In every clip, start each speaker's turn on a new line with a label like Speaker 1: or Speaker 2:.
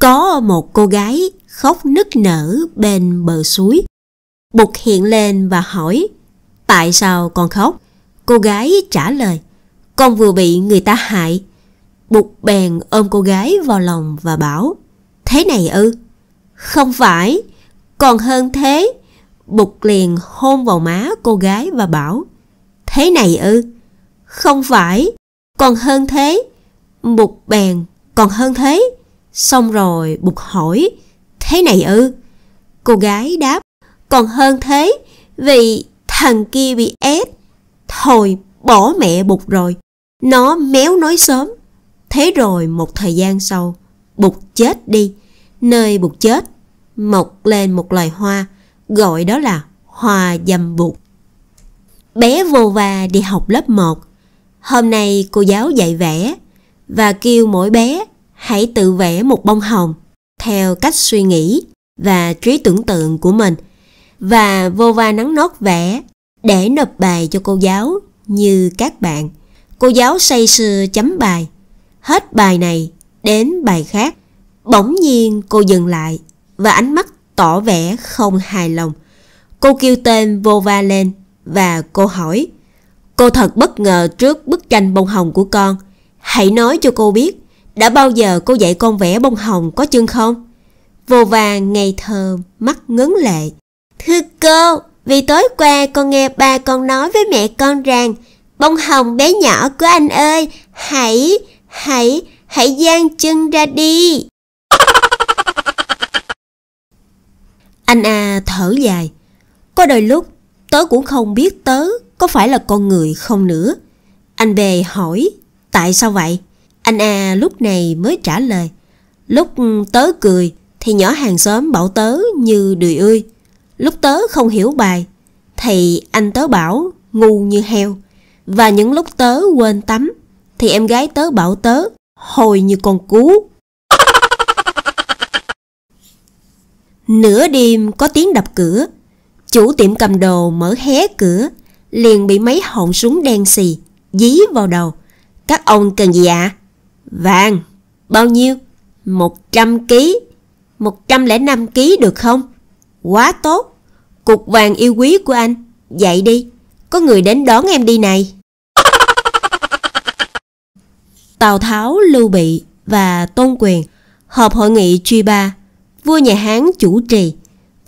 Speaker 1: có một cô gái khóc nức nở bên bờ suối. Bụt hiện lên và hỏi, tại sao con khóc? Cô gái trả lời, con vừa bị người ta hại. Bụt bèn ôm cô gái vào lòng và bảo, thế này ư? Không phải, còn hơn thế. Bụt liền hôn vào má cô gái và bảo, thế này ư? Không phải, còn hơn thế. Bụt bèn, còn hơn thế Xong rồi bục hỏi, thế này ư? Cô gái đáp, còn hơn thế, vì thằng kia bị ép. Thôi, bỏ mẹ bục rồi. Nó méo nói sớm. Thế rồi một thời gian sau, bục chết đi. Nơi bục chết, mọc lên một loài hoa, gọi đó là hoa dầm bụt. Bé vô và đi học lớp 1. Hôm nay cô giáo dạy vẽ và kêu mỗi bé hãy tự vẽ một bông hồng theo cách suy nghĩ và trí tưởng tượng của mình và vô va nắng nót vẽ để nộp bài cho cô giáo như các bạn. Cô giáo say sưa chấm bài, hết bài này đến bài khác. Bỗng nhiên cô dừng lại và ánh mắt tỏ vẻ không hài lòng. Cô kêu tên vô va lên và cô hỏi Cô thật bất ngờ trước bức tranh bông hồng của con. Hãy nói cho cô biết đã bao giờ cô dạy con vẽ bông hồng có chân không? Vô vàng ngày thơ mắt ngấn lệ. Thưa cô, vì tối qua con nghe ba con nói với mẹ con rằng Bông hồng bé nhỏ của anh ơi, hãy, hãy, hãy giang chân ra đi. Anh A à thở dài. Có đôi lúc tớ cũng không biết tớ có phải là con người không nữa. Anh B hỏi tại sao vậy? Anh a lúc này mới trả lời. Lúc tớ cười thì nhỏ hàng xóm bảo tớ như đùi ươi. Lúc tớ không hiểu bài thì anh tớ bảo ngu như heo. Và những lúc tớ quên tắm thì em gái tớ bảo tớ hồi như con cú. Nửa đêm có tiếng đập cửa. Chủ tiệm cầm đồ mở hé cửa, liền bị mấy họng súng đen xì, dí vào đầu. Các ông cần gì ạ? À? Vàng, bao nhiêu? 100 ký. 105 ký được không? Quá tốt. Cục vàng yêu quý của anh, dậy đi. Có người đến đón em đi này. Tào Tháo, Lưu Bị và Tôn Quyền họp hội nghị truy ba. Vua nhà Hán chủ trì.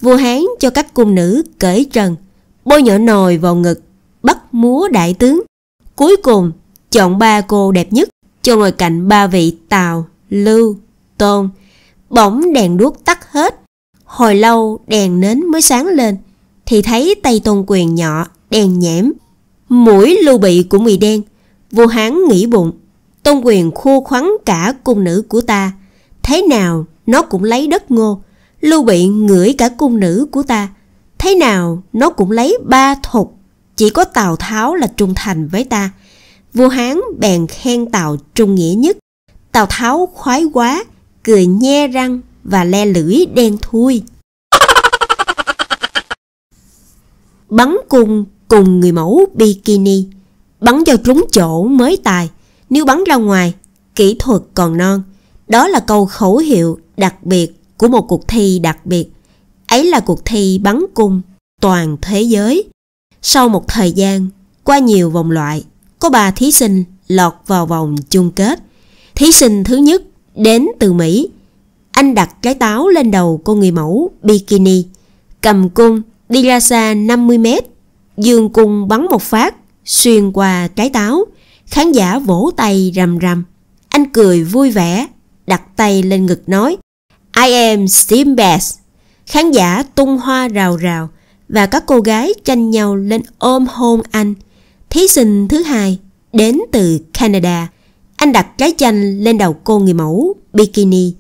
Speaker 1: Vua Hán cho các cung nữ cởi trần, bôi nhỏ nồi vào ngực, bắt múa đại tướng. Cuối cùng, chọn ba cô đẹp nhất cho ngồi cạnh ba vị Tào, Lưu, Tôn. Bỗng đèn đuốc tắt hết, hồi lâu đèn nến mới sáng lên, thì thấy tay tôn quyền nhỏ, đèn nhẽm, mũi lưu bị của mì đen. Vua Hán nghĩ bụng, tôn quyền khô khoắn cả cung nữ của ta, thế nào nó cũng lấy đất ngô, lưu bị ngửi cả cung nữ của ta, thế nào nó cũng lấy ba thục, chỉ có Tào Tháo là trung thành với ta. Vua Hán bèn khen Tào trung nghĩa nhất. Tào Tháo khoái quá, cười nhe răng và le lưỡi đen thui. Bắn cung cùng người mẫu bikini, bắn cho trúng chỗ mới tài, nếu bắn ra ngoài, kỹ thuật còn non. Đó là câu khẩu hiệu đặc biệt của một cuộc thi đặc biệt. Ấy là cuộc thi bắn cung toàn thế giới. Sau một thời gian, qua nhiều vòng loại, có 3 thí sinh lọt vào vòng chung kết. Thí sinh thứ nhất đến từ Mỹ. Anh đặt trái táo lên đầu cô người mẫu bikini, cầm cung đi ra xa 50 mét, dương cung bắn một phát, xuyên qua trái táo. Khán giả vỗ tay rầm rầm. Anh cười vui vẻ, đặt tay lên ngực nói I am Steam Bass. Khán giả tung hoa rào rào và các cô gái tranh nhau lên ôm hôn anh – Thí sinh thứ hai đến từ Canada. Anh đặt trái chanh lên đầu cô người mẫu bikini.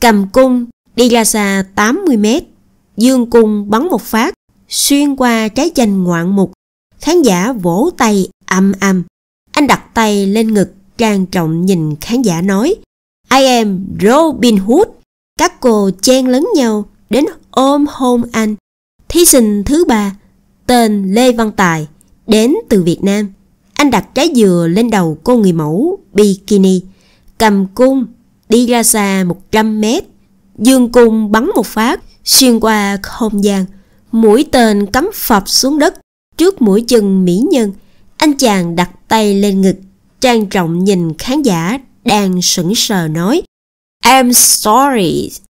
Speaker 1: Cầm cung đi ra xa 80 mét. Dương cung bắn một phát xuyên qua trái chanh ngoạn mục. Khán giả vỗ tay âm âm. Anh đặt tay lên ngực trang trọng nhìn khán giả nói I am Robin Hood. Các cô chen lấn nhau đến ôm hôn anh. Thí sinh thứ ba tên Lê Văn Tài Đến từ Việt Nam, anh đặt trái dừa lên đầu cô người mẫu bikini, cầm cung, đi ra xa 100 mét. Dương cung bắn một phát, xuyên qua không gian, mũi tên cắm phập xuống đất trước mũi chân mỹ nhân. Anh chàng đặt tay lên ngực, trang trọng nhìn khán giả đang sững sờ nói I'm sorry,